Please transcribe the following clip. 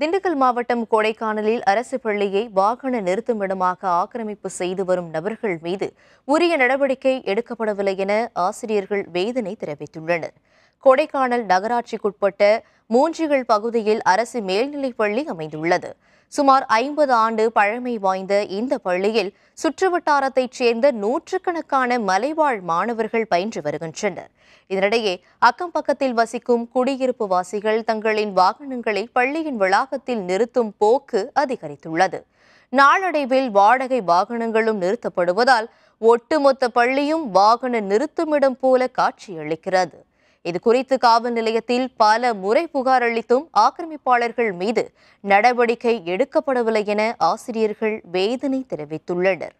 திண்டுக்கல் மாவட்டம் கொடைக்கானலில் அரசு பள்ளியை வாகன நிறுத்துமிடமாக ஆக்கிரமிப்பு செய்து வரும் நபர்கள் மீது உரிய நடவடிக்கை எடுக்கப்படவில்லை என ஆசிரியர்கள் வேதனை தெரிவித்துள்ளனர் கொடைக்கானல் நகராட்சிக்குட்பட்ட மூஞ்சிகள் பகுதியில் அரசு மேல்நிலைப் பள்ளி அமைந்துள்ளது சுமார் ஐம்பது ஆண்டு பழமை வாய்ந்த இந்த பள்ளியில் சுற்றுவட்டாரத்தைச் சேர்ந்த நூற்றுக்கணக்கான மலைவாழ் மாணவர்கள் பயின்று வருகின்றனர் இதனிடையே அக்கம் பக்கத்தில் வசிக்கும் குடியிருப்பு வாசிகள் தங்களின் வாகனங்களை பள்ளியின் வளாகத்தில் நிறுத்தும் போக்கு அதிகரித்துள்ளது நாளடைவில் வாடகை வாகனங்களும் நிறுத்தப்படுவதால் ஒட்டுமொத்த பள்ளியும் வாகன நிறுத்துமிடம் போல காட்சியளிக்கிறது இது குறித்து காவல் நிலையத்தில் பல முறை புகார் அளித்தும் ஆக்கிரமிப்பாளர்கள் மீது நடவடிக்கை எடுக்கப்படவில்லை என ஆசிரியர்கள் வேதனை தெரிவித்துள்ளனர்